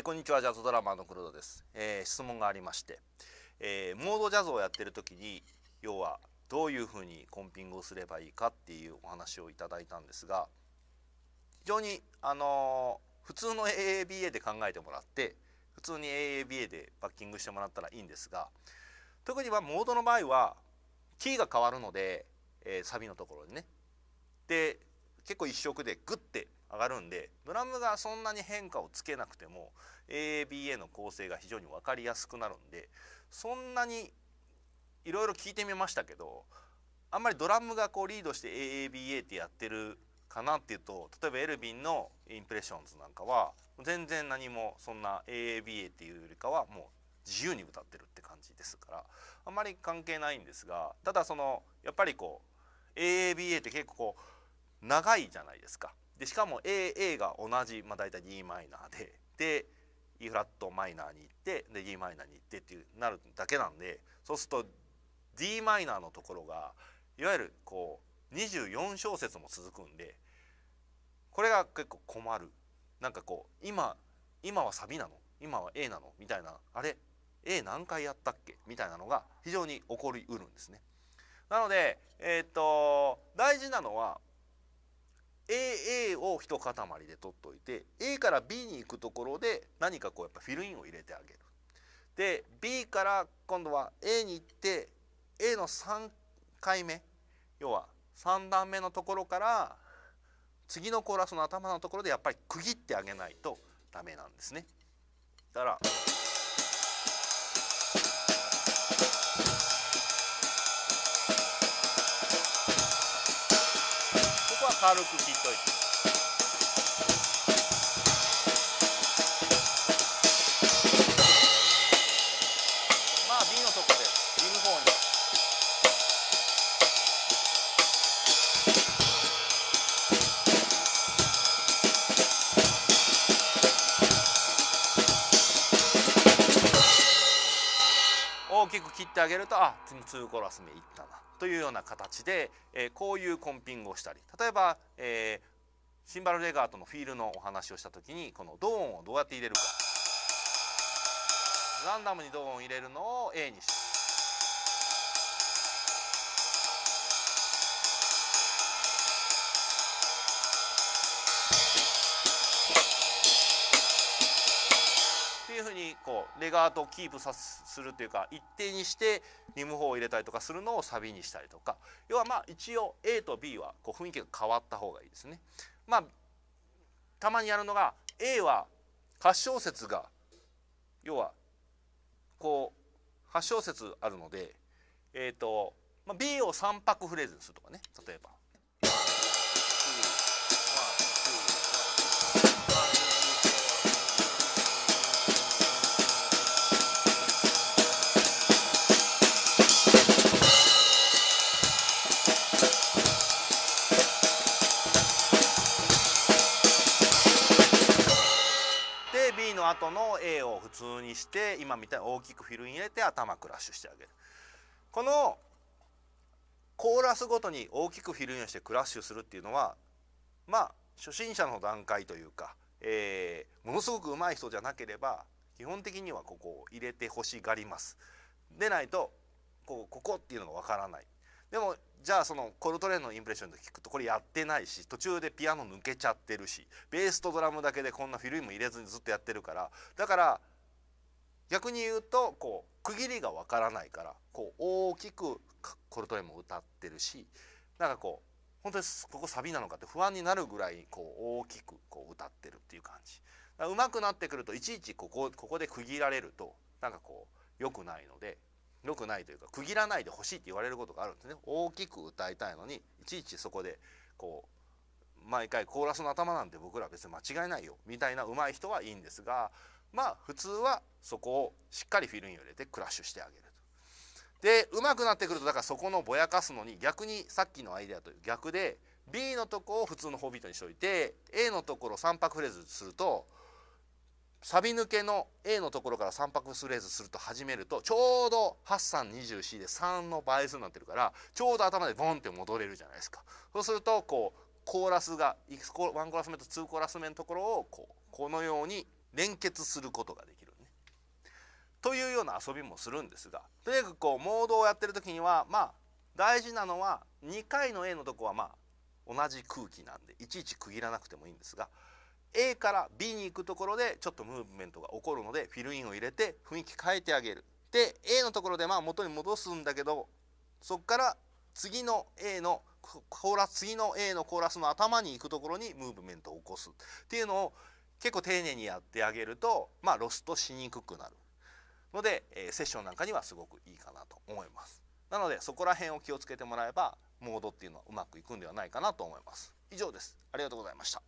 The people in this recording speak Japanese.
えー、こんにちはジャズドラマーの黒田です、えー、質問がありまして、えー、モードジャズをやってる時に要はどういうふうにコンピングをすればいいかっていうお話をいただいたんですが非常にあのー、普通の AABA で考えてもらって普通に AABA でバッキングしてもらったらいいんですが特にはモードの場合はキーが変わるので、えサビのところにねで結構一色でグッて上がるんでドラムがそんなに変化をつけなくても AABA の構成が非常に分かりやすくなるんでそんなにいろいろ聞いてみましたけどあんまりドラムがこうリードして AABA ってやってるかなっていうと例えばエルヴィンのインプレッションズなんかは全然何もそんな AABA っていうよりかはもう自由に歌ってるって感じですからあんまり関係ないんですがただそのやっぱりこう AABA って結構こう長いじゃないですかでしかも AA が同じ、まあ、大体 d マイナーでで E フラットマイナーに行ってで d マイナーに行ってっていうなるだけなんでそうすると d マイナーのところがいわゆるこう24小節も続くんでこれが結構困るなんかこう今今はサビなの今は A なのみたいなあれ A 何回やったっけみたいなのが非常に起こりうるんですね。なので、えー、っと大事なのはを一塊で取っといて A から B に行くところで何かこうやっぱフィルインを入れてあげる。で B から今度は A に行って A の3回目要は3段目のところから次のコーラスの頭のところでやっぱり区切ってあげないとダメなんですね。だから軽く切っといて。きく切ってあげるとあ2コラス目いったなというような形で、えー、こういうコンピングをしたり例えば、えー、シンバルレガートのフィールのお話をした時にこのドーンをどうやって入れるかランダムにドーンを入れるのを A にしていうふうにこうレガートをキープさするというか一定にしてリム法を入れたりとかするのをサビにしたりとか要はまあ一応 A と B はこう雰囲気が変わった方がいいですね。まあ、たまにやるのが A は8小節が要はこう8小節あるので、えーとまあ、B を3拍フレーズにするとかね例えば後の A を普通にして今みたいに大きくフィルに入れて頭クラッシュしてあげる。このコーラスごとに大きくフィルイしてクラッシュするっていうのはまあ初心者の段階というか、えー、ものすごく上手い人じゃなければ基本的にはここを入れてほしがります。でないとこうここっていうのがわからないでもじゃあそのコルトレーンのインプレッションで聞くとこれやってないし途中でピアノ抜けちゃってるしベースとドラムだけでこんなフィルム入れずにずっとやってるからだから逆に言うとこう区切りがわからないからこう大きくコルトレーンも歌ってるしなんかこう本当にここサビなのかって不安になるぐらいこう大きくこう歌ってるっていう感じ。うまくなってくるといちいちここここで区切られるとなんかこう良くないので良くないというか区切らないでほしいって言われることがあるんですね大きく歌いたいのにいちいちそこでこう毎回コーラスの頭なんて僕ら別に間違いないよみたいな上手い人はいいんですがまあ普通はそこをしっかりフィルに入れてクラッシュしてあげると。で上手くなってくるとだからそこのぼやかすのに逆にさっきのアイデアと逆で B のとこを普通のホビートにしといて A のところ3拍フレーズすると「サビ抜けの A のところから3拍スレーズすると始めるとちょうど8324で3の倍数になってるからちょうど頭でボンって戻れるじゃないですかそうするとこうコーラスが1コラス目と2コーラス目のところをこうこのように連結することができるね。というような遊びもするんですがとにかくこうモードをやってる時にはまあ大事なのは2回の A のとこはまあ同じ空気なんでいちいち区切らなくてもいいんですが A から B に行くところでちょっとムーブメントが起こるのでフィルインを入れて雰囲気変えてあげるで A のところでまあ元に戻すんだけどそっから次の A のコーラス次の A のコーラスの頭に行くところにムーブメントを起こすっていうのを結構丁寧にやってあげると、まあ、ロストしにくくなるので、えー、セッションなんかにはすごくいいかなと思います。なのでそこら辺を気をつけてもらえばモードっていうのはうまくいくんではないかなと思います。以上です。ありがとうございました。